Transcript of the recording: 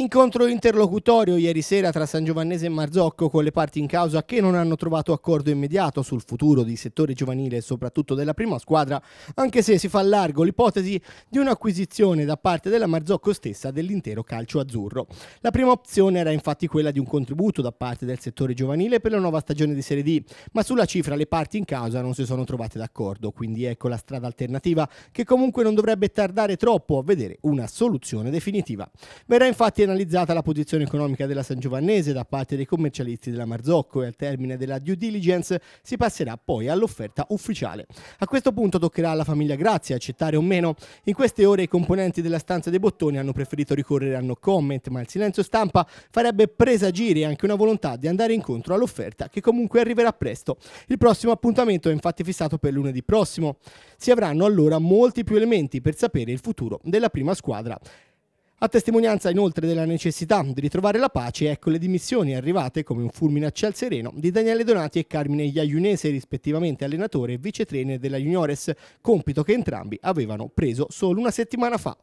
Incontro interlocutorio ieri sera tra San Giovannese e Marzocco con le parti in causa che non hanno trovato accordo immediato sul futuro di settore giovanile e soprattutto della prima squadra, anche se si fa largo l'ipotesi di un'acquisizione da parte della Marzocco stessa dell'intero calcio azzurro. La prima opzione era infatti quella di un contributo da parte del settore giovanile per la nuova stagione di Serie D, ma sulla cifra le parti in causa non si sono trovate d'accordo, quindi ecco la strada alternativa che comunque non dovrebbe tardare troppo a vedere una soluzione definitiva. Verrà infatti penalizzata la posizione economica della San Giovannese da parte dei commercialisti della Marzocco e al termine della due diligence si passerà poi all'offerta ufficiale. A questo punto toccherà alla famiglia Grazia accettare o meno. In queste ore i componenti della stanza dei bottoni hanno preferito ricorrere a no comment, ma il silenzio stampa farebbe presagire anche una volontà di andare incontro all'offerta che comunque arriverà presto. Il prossimo appuntamento è infatti fissato per lunedì prossimo. Si avranno allora molti più elementi per sapere il futuro della prima squadra. A testimonianza inoltre della necessità di ritrovare la pace, ecco le dimissioni arrivate come un fulmine a ciel sereno di Daniele Donati e Carmine Iaiunese, rispettivamente allenatore e vice trainer della Juniores, compito che entrambi avevano preso solo una settimana fa.